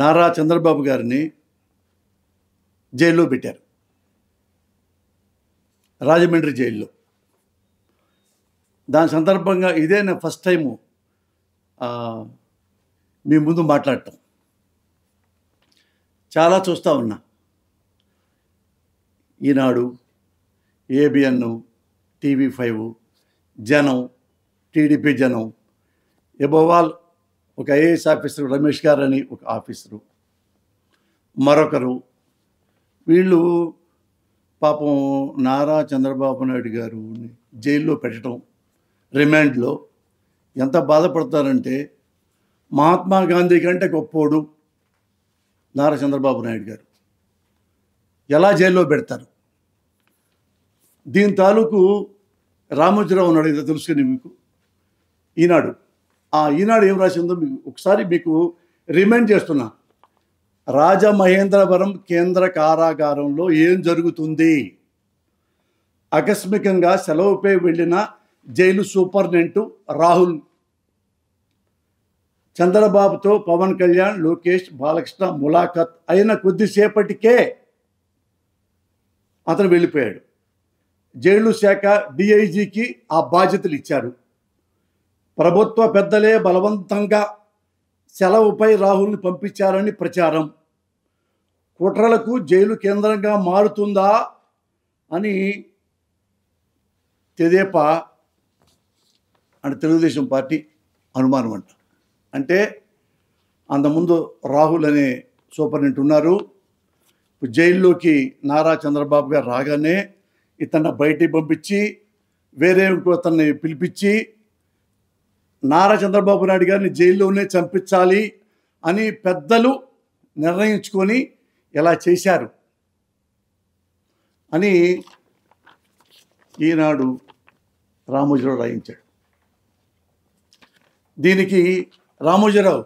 నారా చంద్రబాబు గారిని జైల్లో పెట్టారు రాజమండ్రి జైల్లో దాని సందర్భంగా ఇదే నేను ఫస్ట్ టైము మీ ముందు మాట్లాడటం చాలా చూస్తూ ఉన్నా ఈనాడు ఏబిఎన్ టీవీ ఫైవ్ జనం టీడీపీ జనం ఎబోవాల్ ఒక ఐఏఎస్ ఆఫీసరు రమేష్ గారు అని ఒక ఆఫీసరు మరొకరు వీళ్ళు పాపం నారా చంద్రబాబు నాయుడు గారు జైల్లో పెట్టడం రిమాండ్లో ఎంత బాధపడతారంటే మహాత్మా గాంధీ కంటే గొప్పోడు నారా చంద్రబాబు నాయుడు గారు ఎలా జైల్లో పెడతారు దీని తాలూకు రామోజీరావు నాయుడు తెలుసుకుని మీకు ఈనాడు ఆ ఈనాడు ఏం రాసిందో మీకు ఒకసారి మీకు రిమైండ్ చేస్తున్నా రాజమహేంద్రవరం కేంద్ర కారాగారంలో ఏం జరుగుతుంది ఆకస్మికంగా సెలవుపై వెళ్ళిన జైలు సూపరింటెండెంట్ రాహుల్ చంద్రబాబుతో పవన్ కళ్యాణ్ లోకేష్ బాలకృష్ణ ములాఖత్ అయిన కొద్దిసేపటికే అతను వెళ్ళిపోయాడు జైలు శాఖ డిఐజీకి ఆ బాధ్యతలు ఇచ్చారు ప్రభుత్వ పెద్దలే బలవంతంగా సెలవుపై రాహుల్ని పంపించారని ప్రచారం కుట్రలకు జైలు కేంద్రంగా మారుతుందా అని తెదేపా అంటే తెలుగుదేశం పార్టీ అనుమానం అంట అంటే అంతకుముందు రాహుల్ అనే సూపరింటెండెంట్ ఉన్నారు జైల్లోకి నారా చంద్రబాబు గారు రాగానే ఇతన్ని బయటికి పంపించి వేరే ఇంకో అతన్ని పిలిపించి నారా చంద్రబాబు నాయుడు గారిని జైల్లోనే చంపించాలి అని పెద్దలు నిర్ణయించుకొని ఎలా చేశారు అని ఈనాడు రామోజీరావు రాయించాడు దీనికి రామోజీరావు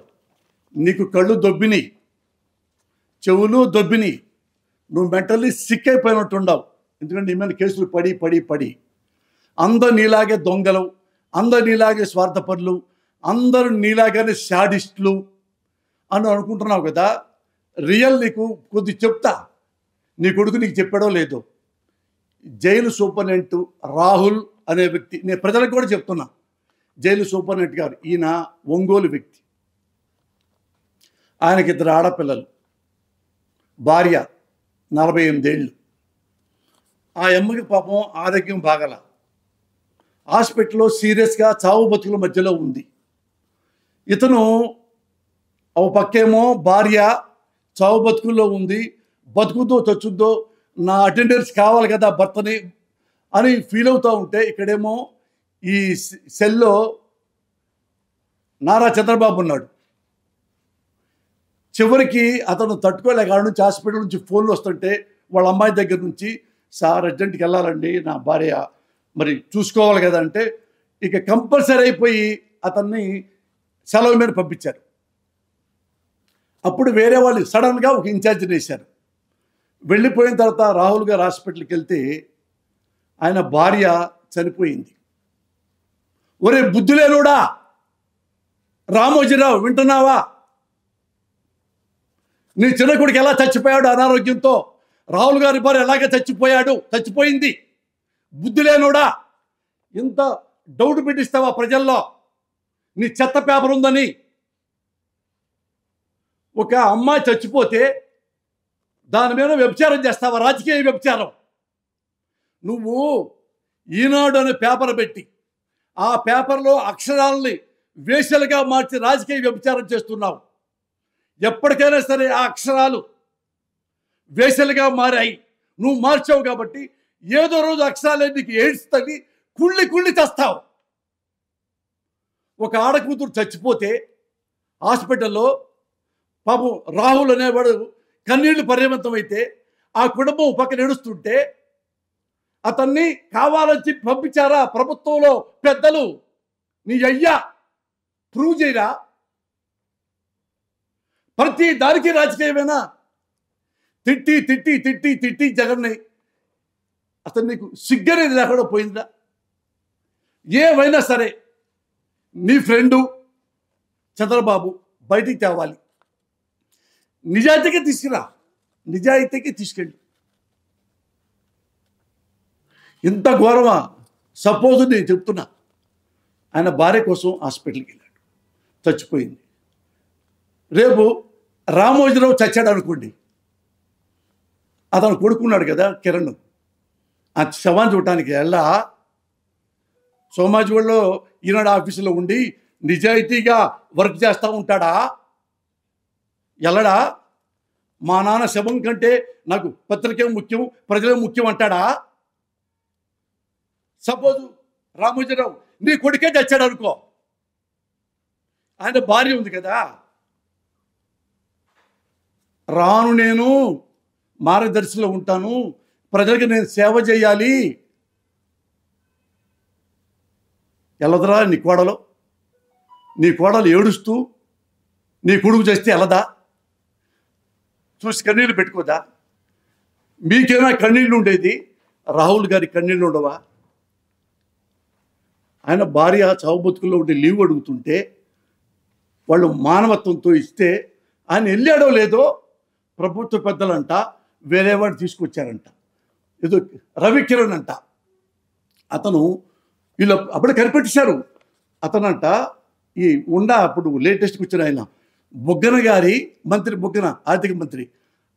నీకు కళ్ళు దొబ్బిని చెవులు దొబ్బిని నువ్వు మెంటల్లీ సిక్ ఉండవు ఎందుకంటే నీ మీద కేసులు పడి పడి పడి అందరు నీలాగే దొంగలవు అందరు నీలాగే స్వార్థపరులు అందరూ నీలాగానే శాడిస్టులు అని అనుకుంటున్నావు కదా రియల్ నీకు కొద్ది చెప్తా నీ కొడుకు నీకు చెప్పాడో లేదో జైలు సూపరింటెంట్ రాహుల్ అనే వ్యక్తి నేను ప్రజలకు కూడా చెప్తున్నా జైలు సూపరింటెంట్ గారు ఈయన ఒంగోలు వ్యక్తి ఆయనకి ఇద్దరు ఆడపిల్లలు భార్య నలభై ఎనిమిదేళ్ళు ఆ అమ్మకి పాపం ఆరోగ్యం బాగల హాస్పిటల్లో సీరియస్గా చావు బతుకుల మధ్యలో ఉంది ఇతను ఓ పక్కేమో భార్య చావు బతుకుల్లో ఉంది బతుకుతో చచ్చుద్దో నా అటెండెన్స్ కావాలి కదా భర్తని అని ఫీల్ అవుతూ ఉంటే ఇక్కడేమో ఈ సెల్లో నారా చంద్రబాబు ఉన్నాడు చివరికి అతను తట్టుకోలేక నుంచి హాస్పిటల్ నుంచి ఫోన్లు వస్తుంటే వాళ్ళ అమ్మాయి దగ్గర నుంచి సార్ అర్జెంట్కి వెళ్ళాలండి నా భార్య మరి చూసుకోవాలి కదా అంటే ఇక కంపల్సరీ అయిపోయి అతన్ని సెలవు మీద పంపించారు అప్పుడు వేరే వాళ్ళు సడన్గా ఒక ఇన్ఛార్జిని వేశారు వెళ్ళిపోయిన తర్వాత రాహుల్ గారు హాస్పిటల్కి వెళ్తే ఆయన భార్య చనిపోయింది ఒరే బుద్ధులేనుడా రామోజీరావు వింటున్నావా నీ చిన్న కొడుకు ఎలా చచ్చిపోయాడు అనారోగ్యంతో రాహుల్ గారి భార్య ఎలాగే చచ్చిపోయాడు చచ్చిపోయింది బుద్ధి లేనుడా ఇంత డౌట్ పెట్టిస్తావా ప్రజల్లో నీ చెత్త పేపర్ ఉందని ఒక అమ్మాయి చచ్చిపోతే దాని మీద వ్యభిచారం చేస్తావా రాజకీయ వ్యభిచారం నువ్వు ఈనాడు అనే పేపర్ పెట్టి ఆ పేపర్లో అక్షరాలని వేషలుగా మార్చి రాజకీయ వ్యభిచారం చేస్తున్నావు ఎప్పటికైనా సరే ఆ అక్షరాలు వేషలుగా మారాయి నువ్వు మార్చావు కాబట్టి ఏదో రోజు అక్షరాలన్నీ ఏడుస్తుంది కుళ్ళి కుళ్ళి తెస్తావు ఒక ఆడకూతురు చచ్చిపోతే హాస్పిటల్లో పాపం రాహుల్ అనేవాడు కన్నీళ్లు అయితే ఆ కుటుంబం పక్కన ఏడుస్తుంటే అతన్ని కావాలని చెప్పి పంపించారా ప్రభుత్వంలో పెద్దలు నీ అయ్యా ప్రూవ్ చేయరా ప్రతి దానికి రాజకీయమైనా తిట్టి తిట్టి తిట్టి తిట్టి జగన్నాయి అతను నీకు సిగ్గనేది లేకుండా పోయిందా ఏమైనా సరే నీ ఫ్రెండు చంద్రబాబు బయటికి తేవాలి నిజాయితీకి తీసుకురా నిజాయితీకి తీసుకెళ్ళు ఇంత ఘోరమా సపోజ్ నేను చెప్తున్నా ఆయన భార్య కోసం హాస్పిటల్కి వెళ్ళాడు చచ్చిపోయింది రేపు రామోజీరావు చచ్చాడు అనుకోండి అతను కొడుకున్నాడు కదా కిరణ్ ఆ శవాన్ని చూడటానికి ఎలా సోమాజిగూడలో ఈనాడు ఆఫీసులో ఉండి నిజాయితీగా వర్క్ చేస్తూ ఉంటాడా ఎల్లడా మా నాన్న శవం కంటే నాకు పత్రికే ముఖ్యం ప్రజలే ముఖ్యం అంటాడా సపోజ్ రామోజీరావు నీ కొడుకే తెచ్చాడు అనుకో ఆయన భార్య ఉంది కదా రాను నేను మార్గదర్శిలో ఉంటాను ప్రజలకు నేను సేవ చేయాలి ఎలదరా నీ కోడలు నీ కోడలు ఏడుస్తూ నీ కొడుకు చేస్తే ఎలదా చూసి కన్నీళ్ళు పెట్టుకోదా మీకేమైనా కన్నీళ్ళు ఉండేది రాహుల్ గారి కన్నీళ్ళు ఉండవా ఆయన భార్య చావుబతుకుల్లో ఉండే లీవ్ అడుగుతుంటే వాళ్ళు మానవత్వంతో ఇస్తే ఆయన వెళ్ళాడో లేదో ప్రభుత్వ పెద్దలంట వేరేవాడు తీసుకొచ్చారంట ఏదో రవికిరణ్ అంట అతను వీళ్ళు అప్పుడే కనిపెట్టేశారు అతనంట ఈ ఉండ అప్పుడు లేటెస్ట్ వచ్చిన ఆయన బొగ్గన గారి మంత్రి బొగ్గన ఆర్థిక మంత్రి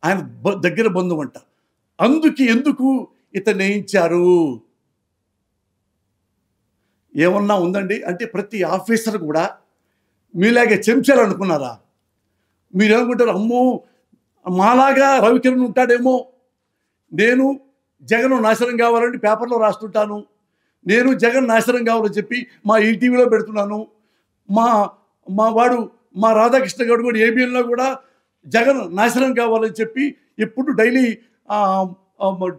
ఆయన దగ్గర బంధువు అంట అందుకు ఎందుకు ఇతను నేయించారు ఏమన్నా ఉందండి అంటే ప్రతి ఆఫీసర్ కూడా మీలాగే చెంచాలనుకున్నారా అనుకున్నారా మీరేమనుకుంటారు అమ్మో మాలాగా రవికిరణ్ ఉంటాడేమో నేను జగన్ నాశనం కావాలని పేపర్లో రాస్తుంటాను నేను జగన్ నాశనం కావాలని చెప్పి మా ఈటీవీలో పెడుతున్నాను మా మా వాడు మా రాధాకృష్ణ గౌడ్ కూడా ఏబిఎన్లో కూడా జగన్ నాశనం కావాలని చెప్పి ఎప్పుడు డైలీ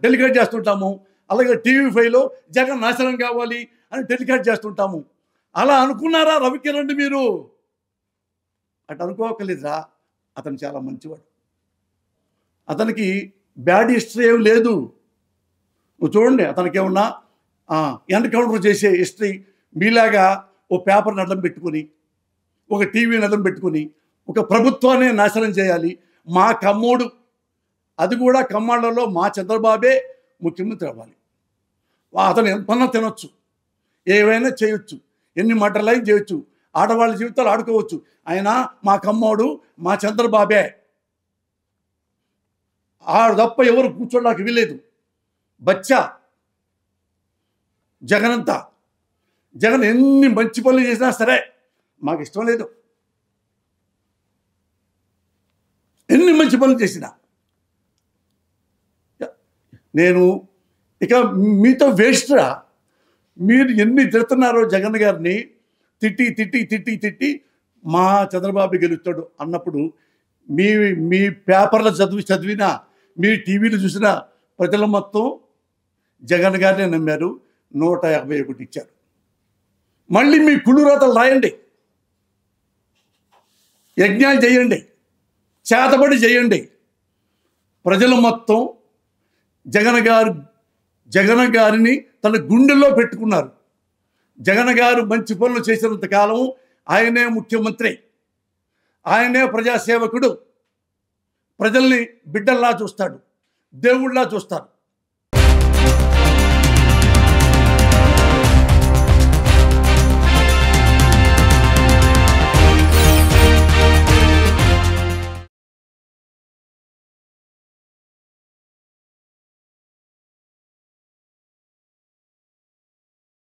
డెలికేట్ చేస్తుంటాము అలాగే టీవీ ఫైవ్లో జగన్ నాశనం కావాలి అని డెలికేట్ చేస్తుంటాము అలా అనుకున్నారా రవికిరణ్ మీరు అటు అనుకోకలేదురా అతను చాలా మంచివాడు అతనికి బ్యాడ్ హిస్టరీ ఏం లేదు నువ్వు చూడండి అతనికేమన్నా ఎన్కౌంటర్ చేసే హిస్టరీ మీలాగా ఓ పేపర్ని అడ్డం పెట్టుకుని ఒక టీవీని అడ్డం పెట్టుకుని ఒక ప్రభుత్వాన్ని నాశనం చేయాలి మా కమ్మోడు అది కూడా కమ్మాండలో మా చంద్రబాబే ముఖ్యమంత్రి అవ్వాలి అతను ఎంతన్నా తినొచ్చు ఏవైనా చేయొచ్చు ఎన్ని మటర్లైన్ చేయొచ్చు ఆడవాళ్ళ జీవితాలు ఆడుకోవచ్చు ఆయన మా కమ్మోడు మా చంద్రబాబే ఆడు తప్ప ఎవరు కూర్చోడానికి వీల్లేదు బచ్చా జగన్ అంతా జగన్ ఎన్ని మంచి పనులు చేసినా సరే మాకు ఇష్టం లేదు ఎన్ని మంచి పనులు చేసినా నేను ఇక మీతో వేస్ట్రా మీరు ఎన్ని తిడుతున్నారో జగన్ గారిని తిట్టి తిట్టి తిట్టి తిట్టి మా చంద్రబాబు గెలుస్తాడు అన్నప్పుడు మీ మీ పేపర్లు చదివి చదివినా మీ టీవీలు చూసిన ప్రజల మొత్తం జగన్ గారినే నమ్మారు నూట యాభై ఒకటి ఇచ్చారు మళ్ళీ మీ కుళ్ళు రాతలు రాయండి యజ్ఞాలు చేయండి చేతబడి చేయండి ప్రజలు మొత్తం జగన్ గారు జగన్ గారిని తన గుండెల్లో పెట్టుకున్నారు జగన్ గారు మంచి పనులు చేసినంత కాలం ఆయనే ముఖ్యమంత్రి ఆయనే ప్రజాసేవకుడు ప్రజల్ని బిడ్డల్లా చూస్తాడు దేవుళ్ళలా చూస్తాడు